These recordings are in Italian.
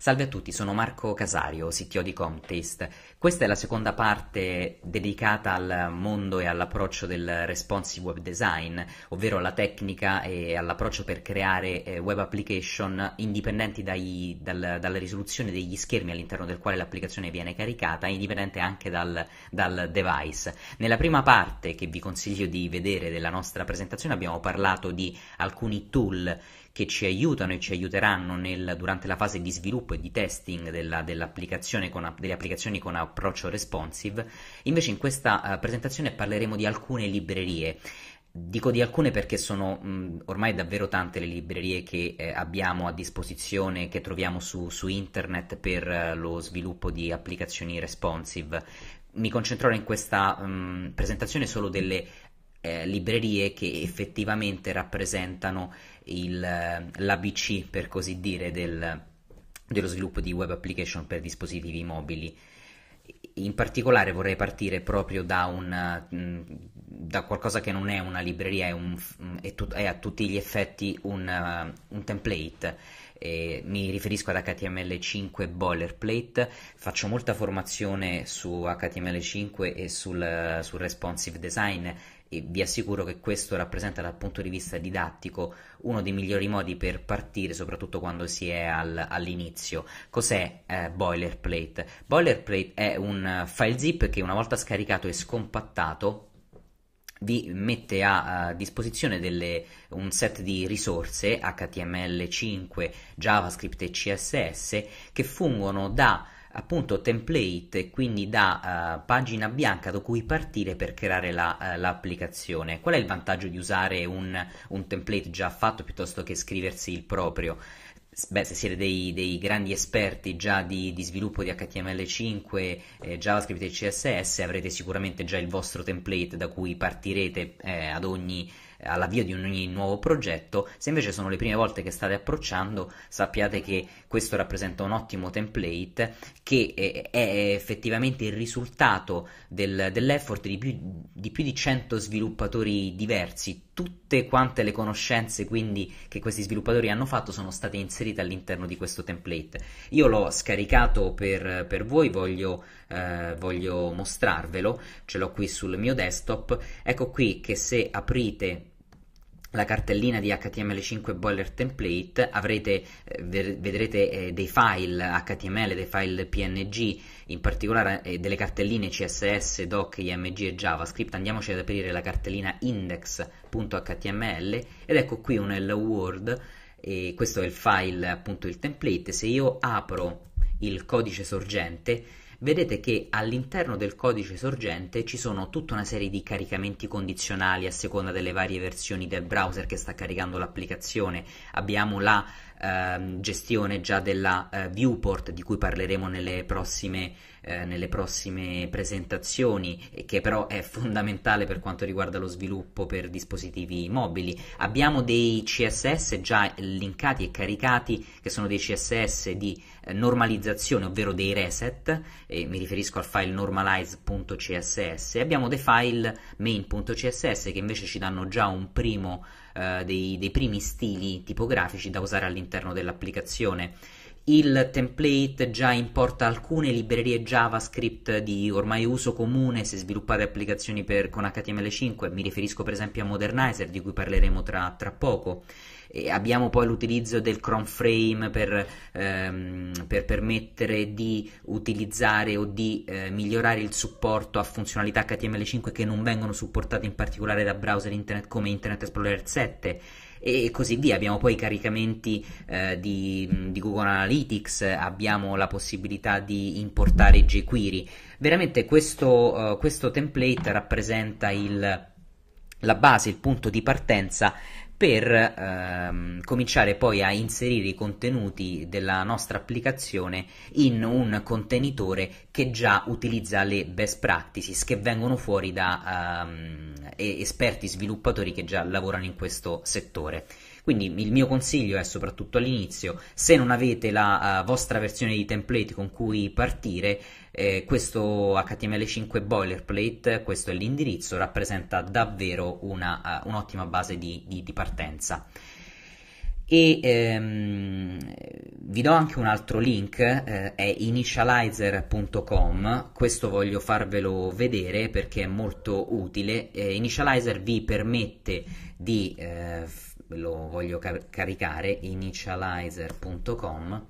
Salve a tutti, sono Marco Casario, CTO di Comtest. Questa è la seconda parte dedicata al mondo e all'approccio del responsive web design, ovvero alla tecnica e all'approccio per creare eh, web application indipendenti dai, dal, dalla risoluzione degli schermi all'interno del quale l'applicazione viene caricata, indipendente anche dal, dal device. Nella prima parte che vi consiglio di vedere della nostra presentazione abbiamo parlato di alcuni tool che ci aiutano e ci aiuteranno nel, durante la fase di sviluppo e di testing della, dell'applicazione con, delle applicazioni con approccio responsive. Invece in questa uh, presentazione parleremo di alcune librerie. Dico di alcune perché sono mh, mm, ormai davvero tante le librerie che eh, abbiamo a disposizione, che troviamo su, su internet per eh, lo sviluppo di applicazioni responsive mi concentrerò in questa um, presentazione solo delle eh, librerie che effettivamente rappresentano il, eh, l'ABC, per così dire, del, dello sviluppo di web application per dispositivi mobili. In particolare vorrei partire proprio da, una, mm, da qualcosa che non è una libreria, è, un, mm, è, tut, è a tutti gli effetti un, eh, un template. Eh, mi riferisco ad HTML5 boilerplate, faccio molta formazione su HTML5 e sul, eh, sul responsive design e vi assicuro che questo rappresenta dal punto di vista didattico uno dei migliori modi per partire, soprattutto quando si è al, all'inizio. Cos'è eh, boilerplate? Boilerplate è un eh, file zip che una volta scaricato e scompattato vi mette a, disposizione delle, un set di risorse HTML5, JavaScript e CSS che fungono da appunto template, quindi da uh, pagina bianca da cui partire per creare la, uh, l'applicazione. Qual è il vantaggio di usare un, un template già fatto piuttosto che scriversi il proprio? Beh, se siete dei, dei, grandi esperti già di, di sviluppo di HTML5, eh, JavaScript e CSS, avrete sicuramente già il vostro template da cui partirete eh, ad ogni all'avvio di ogni nuovo progetto. Se invece sono le prime volte che state approcciando, sappiate che questo rappresenta un ottimo template che eh, è effettivamente il risultato del, dell'effort di più, di più di 100 sviluppatori diversi tutte quante le conoscenze quindi che questi sviluppatori hanno fatto sono state inserite all'interno di questo template. Io l'ho scaricato per, per voi, voglio, eh, voglio mostrarvelo, ce l'ho qui sul mio desktop. Ecco qui che se aprite la cartellina di HTML5 boiler template avrete, eh, vedrete eh, dei file HTML, dei file PNG, in particolare eh, delle cartelline CSS, doc, IMG e JavaScript. Andiamoci ad aprire la cartellina index.html ed ecco qui un hello world. e questo è il file appunto il template. Se io apro il codice sorgente vedete che all'interno del codice sorgente ci sono tutta una serie di caricamenti condizionali a seconda delle varie versioni del browser che sta caricando l'applicazione. Abbiamo la ehm, gestione già della eh, viewport di cui parleremo nelle prossime, eh, nelle prossime presentazioni e che però è fondamentale per quanto riguarda lo sviluppo per dispositivi mobili. Abbiamo dei CSS già linkati e caricati che sono dei CSS di eh, normalizzazione, ovvero dei reset, mi riferisco al file normalize.css, abbiamo dei file main.css che invece ci danno già un primo eh, dei, dei primi stili tipografici da usare all'interno dell'applicazione il template già importa alcune librerie JavaScript di ormai uso comune se sviluppate applicazioni per, con HTML5, mi riferisco per esempio a Modernizer di cui parleremo tra, tra poco. E abbiamo poi l'utilizzo del Chrome Frame per, ehm, per permettere di utilizzare o di eh, migliorare il supporto a funzionalità HTML5 che non vengono supportate in particolare da browser internet come Internet Explorer 7 e così via. Abbiamo poi i caricamenti eh, di, di, Google Analytics, abbiamo la possibilità di importare jQuery. Veramente questo, uh, questo template rappresenta il, la base, il punto di partenza per ehm, cominciare poi a inserire i contenuti della nostra applicazione in un contenitore che già utilizza le best practices che vengono fuori da ehm, esperti sviluppatori che già lavorano in questo settore. Quindi il mio consiglio è soprattutto all'inizio, se non avete la uh, vostra versione di template con cui partire, eh, questo HTML5 boilerplate, questo è l'indirizzo, rappresenta davvero una, uh, un'ottima base di, di, di partenza e ehm, vi do anche un altro link eh, è initializer.com questo voglio farvelo vedere perché è molto utile eh, initializer vi permette di eh, ve lo voglio car- caricare, initializer.com,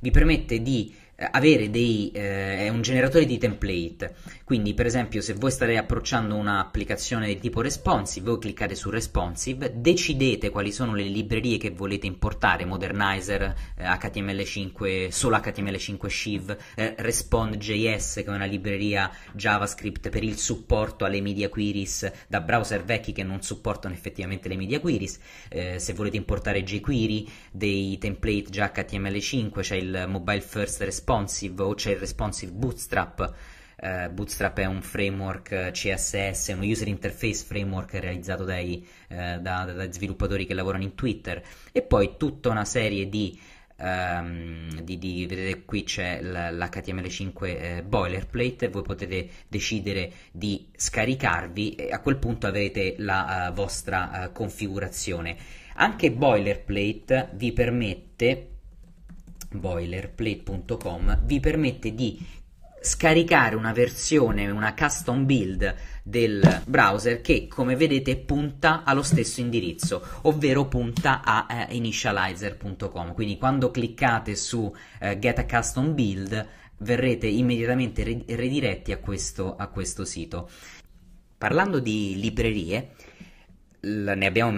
vi permette di eh, avere dei, eh, è un generatore di template quindi, per esempio, se voi state approcciando un'applicazione di tipo responsive, voi cliccate su responsive, decidete quali sono le librerie che volete importare, Modernizer, eh, HTML5, solo HTML5 Shiv, eh, Respond.js, che è una libreria JavaScript per il supporto alle media queries da browser vecchi che non supportano effettivamente le media queries. Eh, se volete importare jQuery, dei template già HTML5, c'è cioè il mobile first responsive o c'è cioè il responsive bootstrap eh, Bootstrap è un framework eh, CSS, uno user interface framework realizzato dai, eh, da, da, sviluppatori che lavorano in Twitter e poi tutta una serie di, um, di, di vedete qui c'è l'HTML5 eh, boilerplate, voi potete decidere di scaricarvi e a quel punto avrete la uh, vostra uh, configurazione. Anche boilerplate vi permette boilerplate.com vi permette di scaricare una versione, una custom build del browser che come vedete punta allo stesso indirizzo ovvero punta a eh, initializer.com quindi quando cliccate su eh, get a custom build verrete immediatamente rediretti a questo, a questo sito parlando di librerie l'abbiamo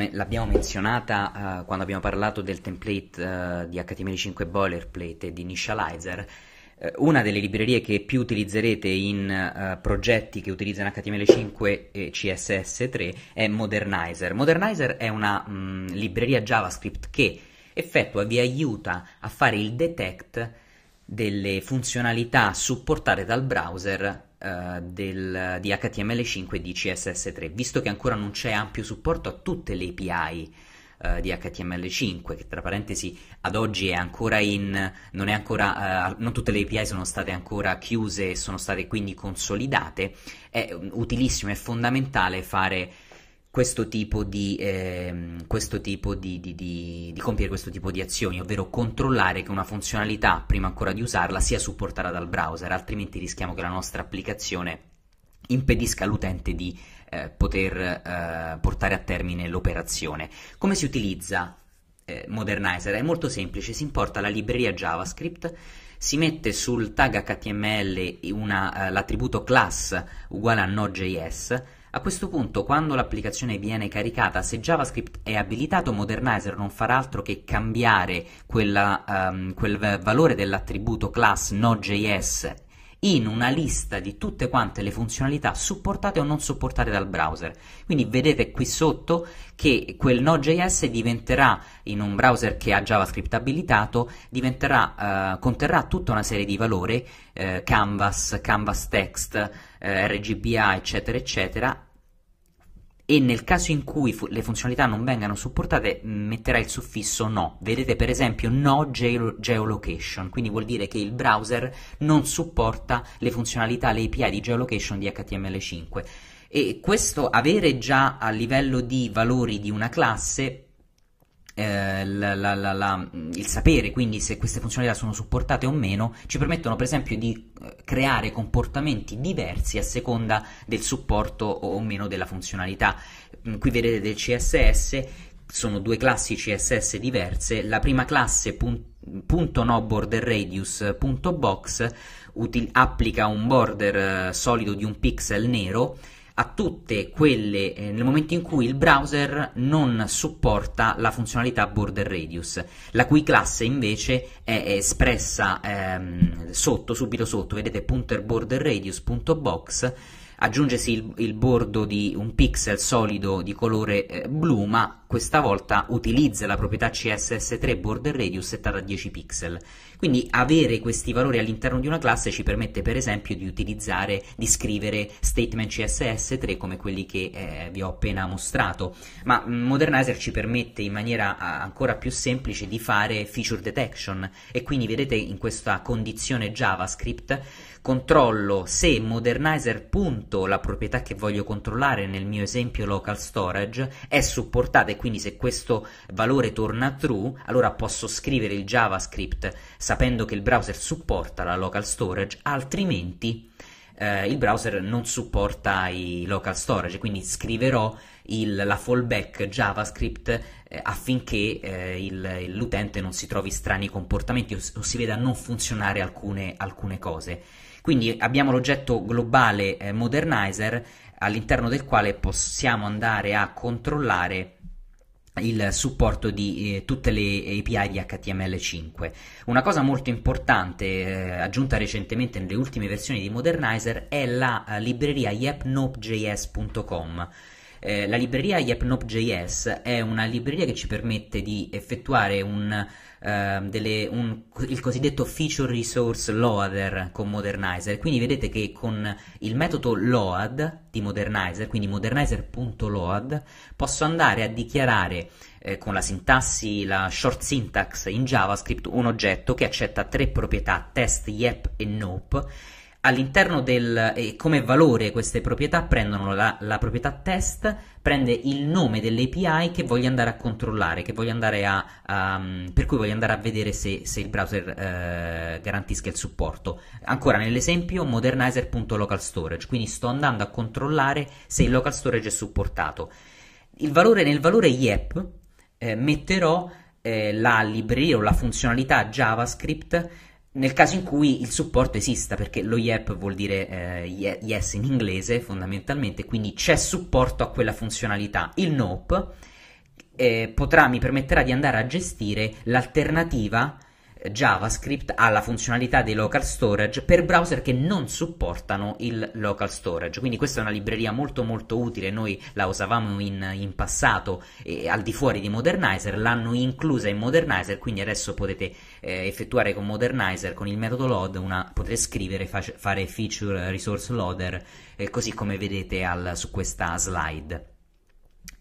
menzionata uh, quando abbiamo parlato del template uh, di HTML5 boilerplate e di initializer eh, una delle librerie che più utilizzerete in uh, progetti che utilizzano HTML5 e CSS3 è Modernizer. Modernizer è una mh, mm, libreria JavaScript che effettua, vi aiuta a fare il detect delle funzionalità supportate dal browser uh, del, di HTML5 e di CSS3, visto che ancora non c'è ampio supporto a tutte le API eh, di HTML5, che tra parentesi ad oggi è ancora in, non, è ancora, eh, non tutte le API sono state ancora chiuse e sono state quindi consolidate, è mm, utilissimo, è fondamentale fare questo tipo, di, eh, questo tipo di, di, di, compiere questo tipo di azioni, ovvero controllare che una funzionalità, prima ancora di usarla, sia supportata dal browser, altrimenti rischiamo che la nostra applicazione impedisca all'utente di eh, poter eh, portare a termine l'operazione. Come si utilizza eh, Modernizer? È molto semplice, si importa la libreria JavaScript, si mette sul tag HTML una, eh, l'attributo class uguale a Node.js, a questo punto, quando l'applicazione viene caricata, se JavaScript è abilitato, Modernizer non farà altro che cambiare quella, um, quel valore dell'attributo class Node.js in una lista di tutte quante le funzionalità supportate o non supportate dal browser. Quindi vedete qui sotto che quel Node.js diventerà, in un browser che ha JavaScript abilitato, eh, conterrà tutta una serie di valori, eh, canvas, canvas text, eh, RGBA, eccetera, eccetera, e nel caso in cui fu- le funzionalità non vengano supportate metterà il suffisso no. Vedete per esempio no geo- geolocation, quindi vuol dire che il browser non supporta le funzionalità, le API di geolocation di HTML5. E questo avere già a livello di valori di una classe eh, la, la, la, mm, il sapere quindi se queste funzionalità sono supportate o meno ci permettono per esempio di eh, creare comportamenti diversi a seconda del supporto o meno della funzionalità. Mm, qui vedete del CSS sono due classi CSS diverse, la prima classe punto no border radius punto box util- applica un border eh, solido di un pixel nero a tutte quelle eh, nel momento in cui il browser non supporta la funzionalità border radius, la cui classe invece è espressa ehm, sotto, subito sotto, vedete pointer border radius.box aggiungesi il, il bordo di un pixel solido di colore eh, blu, ma questa volta utilizza la proprietà CSS3 border radius settata a 10 pixel. Quindi avere questi valori all'interno di una classe ci permette per esempio di utilizzare, di scrivere statement CSS3 come quelli che eh, vi ho appena mostrato, ma mm, Modernizer ci permette in maniera ancora più semplice di fare feature detection e quindi vedete in questa condizione JavaScript controllo se modernizer. Punto, la proprietà che voglio controllare nel mio esempio local storage è supportata e quindi se questo valore torna true, allora posso scrivere il JavaScript sapendo che il browser supporta la local storage, altrimenti eh, il browser non supporta i local storage, quindi scriverò il, la fallback JavaScript eh, affinché eh, l'utente non si trovi strani comportamenti o, o si veda non funzionare alcune, alcune cose. Quindi abbiamo l'oggetto globale eh, modernizer all'interno del quale possiamo andare a controllare il supporto di eh, tutte le API di HTML5. Una cosa molto importante eh, aggiunta recentemente nelle ultime versioni di Modernizer è la eh, libreria yepnopejs.com. Eh, la libreria Yepnop.js è una libreria che ci permette di effettuare un, uh, delle, un, il cosiddetto feature resource loader con Modernizer. Quindi vedete che con il metodo load di Modernizer, quindi modernizer.load, posso andare a dichiarare eh, con la sintassi, la short syntax in JavaScript, un oggetto che accetta tre proprietà test, yep e nope all'interno del eh, come valore queste proprietà prendono la, la, proprietà test prende il nome dell'API che voglio andare a controllare che voglio andare a, a mm, per cui voglio andare a vedere se, se il browser eh, garantisca il supporto ancora nell'esempio modernizer.local storage quindi sto andando a controllare se il local storage è supportato valore, nel valore YEP eh, metterò eh, la libreria o la funzionalità JavaScript nel caso in cui il supporto esista, perché lo YEP vuol dire eh, yes in inglese fondamentalmente, quindi c'è supporto a quella funzionalità. Il NOPE eh, potrà, mi permetterà di andare a gestire l'alternativa JavaScript ha la funzionalità di local storage per browser che non supportano il local storage. Quindi questa è una libreria molto molto utile, noi la usavamo in, in passato eh, al di fuori di Modernizer, l'hanno inclusa in Modernizer, quindi adesso potete eh, effettuare con Modernizer, con il metodo load, una, potete scrivere, fa- fare feature resource loader, eh, così come vedete al, su questa slide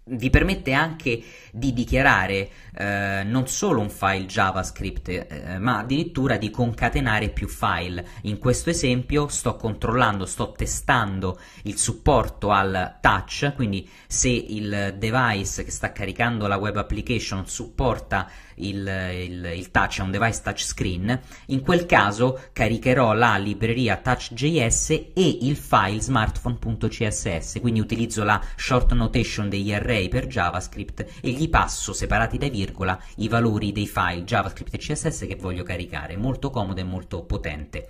vi permette anche di dichiarare eh, non solo un file JavaScript, eh, ma addirittura di concatenare più file. In questo esempio sto controllando, sto testando il supporto al touch, quindi se il device che sta caricando la web application supporta il, il, il touch a un device touchscreen, in quel caso caricherò la libreria touch.js e il file smartphone.css, quindi utilizzo la short notation degli array per JavaScript e gli passo, separati dai virgola, i valori dei file JavaScript e CSS che voglio caricare, molto comodo e molto potente.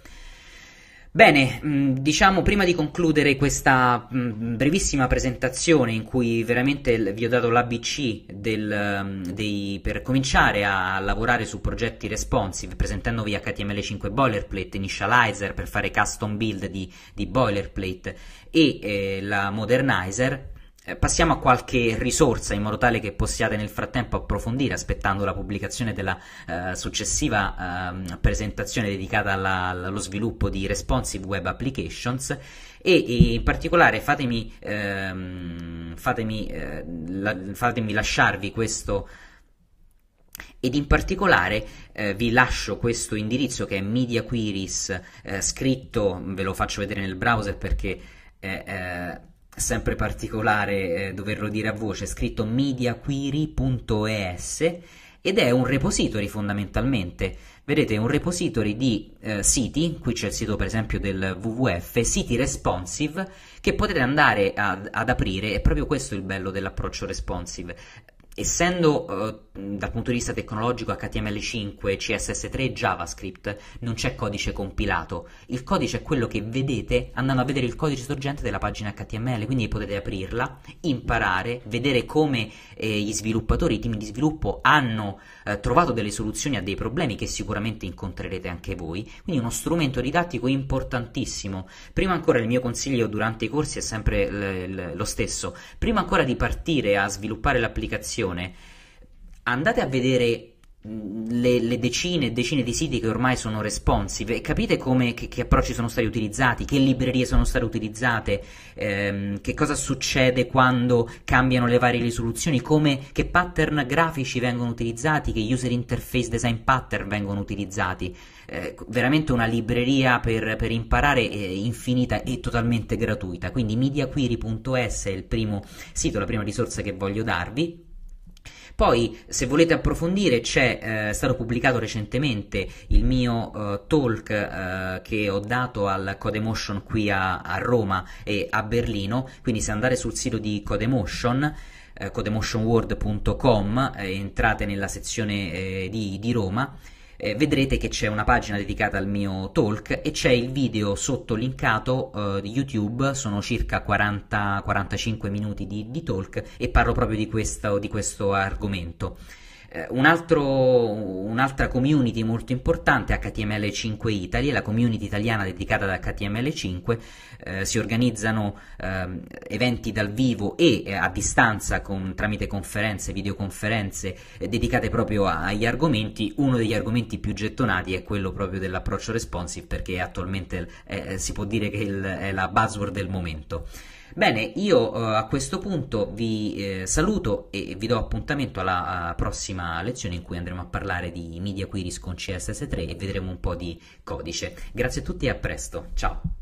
Bene, mm, diciamo prima di concludere questa mm, brevissima presentazione in cui veramente vi ho dato l'ABC del, mm, dei, per cominciare a lavorare su progetti responsive, presentandovi HTML5 boilerplate, initializer per fare custom build di, di boilerplate e eh, la modernizer eh, passiamo a qualche risorsa in modo tale che possiate nel frattempo approfondire aspettando la pubblicazione della eh, successiva eh, presentazione dedicata alla, allo sviluppo di responsive web applications e, e in particolare fatemi, ehm, fatemi, eh, la, fatemi lasciarvi questo ed in particolare eh, vi lascio questo indirizzo che è media queries eh, scritto ve lo faccio vedere nel browser perché eh, sempre particolare eh, doverlo dire a voce, è scritto mediaquery.es ed è un repository fondamentalmente. Vedete, un repository di eh, siti, qui c'è il sito per esempio del WWF, siti responsive che potete andare ad, ad aprire, è proprio questo il bello dell'approccio responsive. Essendo eh, Mm, dal punto di vista tecnologico HTML5, CSS3 JavaScript non c'è codice compilato. Il codice è quello che vedete andando a vedere il codice sorgente della pagina HTML, quindi potete aprirla, imparare, vedere come eh, gli sviluppatori, i team di sviluppo hanno eh, trovato delle soluzioni a dei problemi che sicuramente incontrerete anche voi. Quindi uno strumento didattico importantissimo. Prima ancora il mio consiglio durante i corsi è sempre l- l- lo stesso. Prima ancora di partire a sviluppare l'applicazione andate a vedere le, le, decine e decine di siti che ormai sono responsive e capite come, che, che, approcci sono stati utilizzati, che librerie sono state utilizzate, ehm, che cosa succede quando cambiano le varie risoluzioni, come, che pattern grafici vengono utilizzati, che user interface design pattern vengono utilizzati. Eh, veramente una libreria per, per imparare eh, infinita e totalmente gratuita. Quindi mediaquery.es è il primo sito, la prima risorsa che voglio darvi poi, se volete approfondire, c'è eh, stato pubblicato recentemente il mio eh, talk eh, che ho dato al Codemotion qui a, a, Roma e a Berlino, quindi se andate sul sito di Codemotion eh, codemotionworld.com eh, entrate nella sezione eh, di, di Roma eh, vedrete che c'è una pagina dedicata al mio talk e c'è il video sottolinkato eh, di YouTube, sono circa 40-45 minuti di, di, talk e parlo proprio di questo, di questo argomento. Eh, un altro, un'altra community molto importante, è HTML5 Italy, la community italiana dedicata ad HTML5, eh, si organizzano eh, eventi dal vivo e eh, a distanza con, tramite conferenze, videoconferenze eh, dedicate proprio a, agli argomenti. Uno degli argomenti più gettonati è quello proprio dell'approccio responsive perché attualmente eh, si può dire che il, è la buzzword del momento. Bene, io a questo punto vi saluto e vi do appuntamento alla prossima prossima lezione in cui andremo a parlare di media queries con CSS3 e vedremo un po' di codice. Grazie a tutti e a presto, ciao!